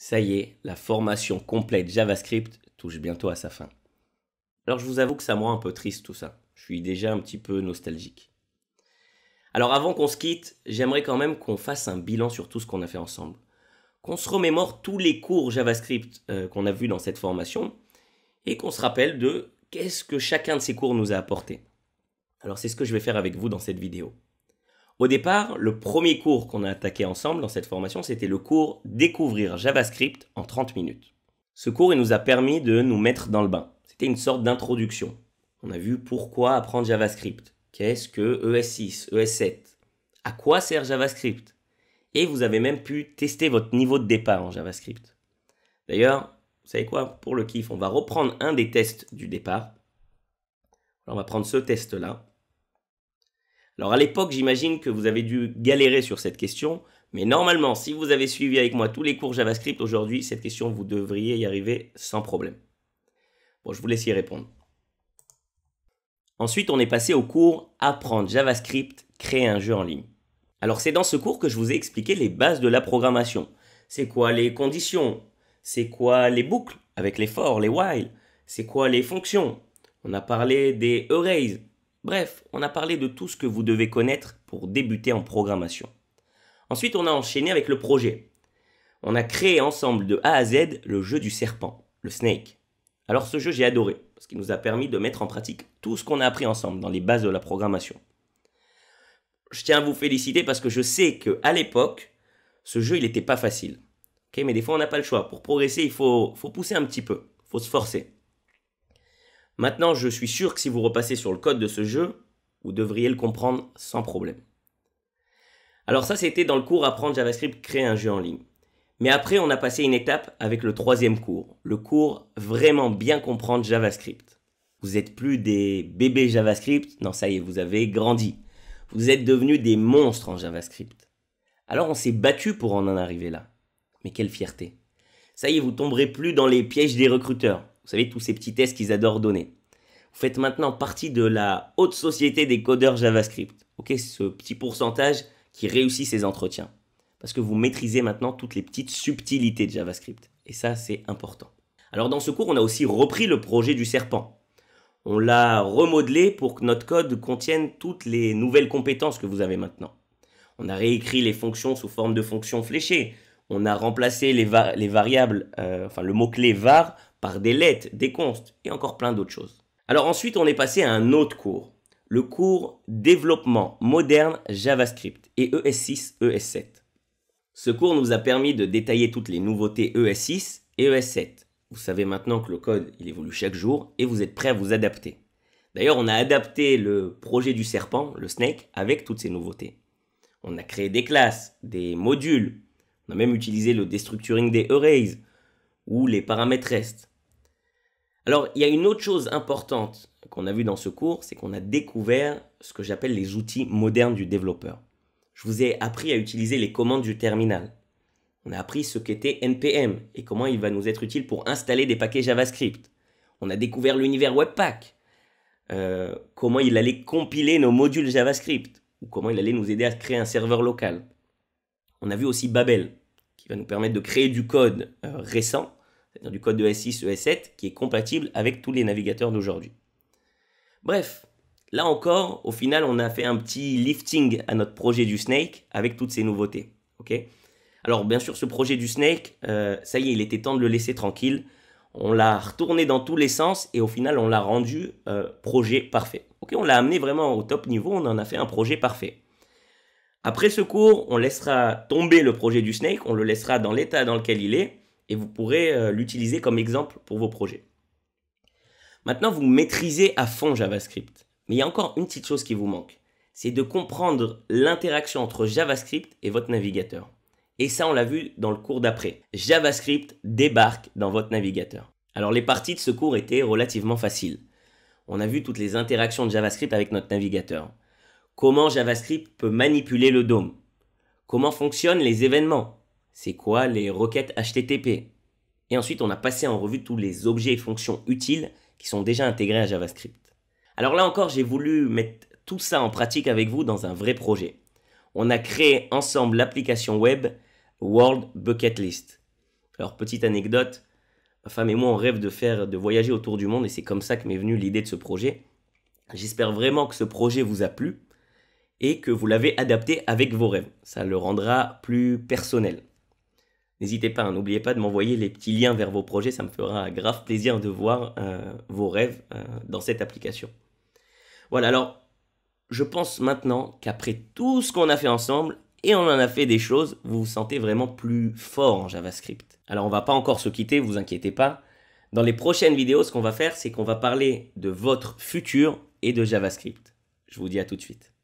Ça y est, la formation complète JavaScript touche bientôt à sa fin. Alors je vous avoue que ça me rend un peu triste tout ça. Je suis déjà un petit peu nostalgique. Alors avant qu'on se quitte, j'aimerais quand même qu'on fasse un bilan sur tout ce qu'on a fait ensemble. Qu'on se remémore tous les cours JavaScript euh, qu'on a vus dans cette formation et qu'on se rappelle de qu'est-ce que chacun de ces cours nous a apporté. Alors c'est ce que je vais faire avec vous dans cette vidéo. Au départ, le premier cours qu'on a attaqué ensemble dans cette formation, c'était le cours Découvrir JavaScript en 30 minutes. Ce cours, il nous a permis de nous mettre dans le bain. C'était une sorte d'introduction. On a vu pourquoi apprendre JavaScript. Qu'est-ce que ES6, ES7 À quoi sert JavaScript Et vous avez même pu tester votre niveau de départ en JavaScript. D'ailleurs, vous savez quoi Pour le kiff, on va reprendre un des tests du départ. on va prendre ce test-là. Alors à l'époque, j'imagine que vous avez dû galérer sur cette question, mais normalement, si vous avez suivi avec moi tous les cours JavaScript aujourd'hui, cette question, vous devriez y arriver sans problème. Bon, je vous laisse y répondre. Ensuite, on est passé au cours Apprendre JavaScript, créer un jeu en ligne. Alors c'est dans ce cours que je vous ai expliqué les bases de la programmation. C'est quoi les conditions C'est quoi les boucles avec les for, les while C'est quoi les fonctions On a parlé des arrays, Bref, on a parlé de tout ce que vous devez connaître pour débuter en programmation. Ensuite, on a enchaîné avec le projet. On a créé ensemble de A à Z le jeu du serpent, le Snake. Alors ce jeu, j'ai adoré, parce qu'il nous a permis de mettre en pratique tout ce qu'on a appris ensemble dans les bases de la programmation. Je tiens à vous féliciter parce que je sais que à l'époque, ce jeu, il n'était pas facile. mais des fois, on n'a pas le choix. Pour progresser, il faut, faut pousser un petit peu, faut se forcer. Maintenant, je suis sûr que si vous repassez sur le code de ce jeu, vous devriez le comprendre sans problème. Alors ça, c'était dans le cours Apprendre JavaScript, créer un jeu en ligne. Mais après, on a passé une étape avec le troisième cours, le cours Vraiment bien comprendre JavaScript. Vous n'êtes plus des bébés JavaScript, non ça y est, vous avez grandi. Vous êtes devenus des monstres en JavaScript. Alors on s'est battu pour en, en arriver là. Mais quelle fierté. Ça y est, vous tomberez plus dans les pièges des recruteurs. Vous savez, tous ces petits tests qu'ils adorent donner. Vous faites maintenant partie de la haute société des codeurs JavaScript. Ok, ce petit pourcentage qui réussit ses entretiens. Parce que vous maîtrisez maintenant toutes les petites subtilités de JavaScript. Et ça, c'est important. Alors dans ce cours, on a aussi repris le projet du serpent. On l'a remodelé pour que notre code contienne toutes les nouvelles compétences que vous avez maintenant. On a réécrit les fonctions sous forme de fonctions fléchées. On a remplacé les, les variables, euh, enfin le mot-clé var par des lettres, des constes et encore plein d'autres choses. Alors ensuite, on est passé à un autre cours, le cours Développement moderne JavaScript et ES6, ES7. Ce cours nous a permis de détailler toutes les nouveautés ES6 et ES7. Vous savez maintenant que le code, il évolue chaque jour et vous êtes prêt à vous adapter. D'ailleurs, on a adapté le projet du serpent, le snake, avec toutes ces nouveautés. On a créé des classes, des modules, on a même utilisé le destructuring des arrays ou les paramètres rest. Alors, il y a une autre chose importante qu'on a vue dans ce cours, c'est qu'on a découvert ce que j'appelle les outils modernes du développeur. Je vous ai appris à utiliser les commandes du terminal. On a appris ce qu'était NPM et comment il va nous être utile pour installer des paquets JavaScript. On a découvert l'univers Webpack, euh, comment il allait compiler nos modules JavaScript, ou comment il allait nous aider à créer un serveur local. On a vu aussi Babel, qui va nous permettre de créer du code euh, récent du code de s 6 ES7, qui est compatible avec tous les navigateurs d'aujourd'hui. Bref, là encore, au final, on a fait un petit lifting à notre projet du Snake avec toutes ces nouveautés. Alors, bien sûr, ce projet du Snake, euh, ça y est, il était temps de le laisser tranquille. On l'a retourné dans tous les sens et au final, on l'a rendu euh, projet parfait. ok on l'a amené vraiment au top niveau, on en a fait un projet parfait. Après ce cours, on laissera tomber le projet du Snake, on le laissera dans l'état dans lequel il est et vous pourrez euh, l'utiliser comme exemple pour vos projets. Maintenant, vous maîtrisez à fond JavaScript. Mais il y a encore une petite chose qui vous manque. C'est de comprendre l'interaction entre JavaScript et votre navigateur. Et ça, on l'a vu dans le cours d'après. JavaScript débarque dans votre navigateur. Alors les parties de ce cours étaient relativement faciles. On a vu toutes les interactions de JavaScript avec notre navigateur. Comment JavaScript peut manipuler le DOM. Comment fonctionnent les événements c'est quoi les requêtes HTTP. Et ensuite, on a passé en revue tous les objets et fonctions utiles qui sont déjà intégrés à JavaScript. Alors là encore, j'ai voulu mettre tout ça en pratique avec vous dans un vrai projet. On a créé ensemble l'application web World Bucket List. Alors petite anecdote, ma femme et moi on rêve de faire de voyager autour du monde et c'est comme ça que m'est venue l'idée de ce projet. J'espère vraiment que ce projet vous a plu et que vous l'avez adapté avec vos rêves. Ça le rendra plus personnel. N'hésitez pas, hein. n'oubliez pas de m'envoyer les petits liens vers vos projets, ça me fera grave plaisir de voir euh, vos rêves euh, dans cette application. Voilà, alors je pense maintenant qu'après tout ce qu'on a fait ensemble, et on en a fait des choses, vous vous sentez vraiment plus fort en JavaScript. Alors on va pas encore se quitter, vous inquiétez pas. Dans les prochaines vidéos, ce qu'on va faire, c'est qu'on va parler de votre futur et de JavaScript. Je vous dis à tout de suite.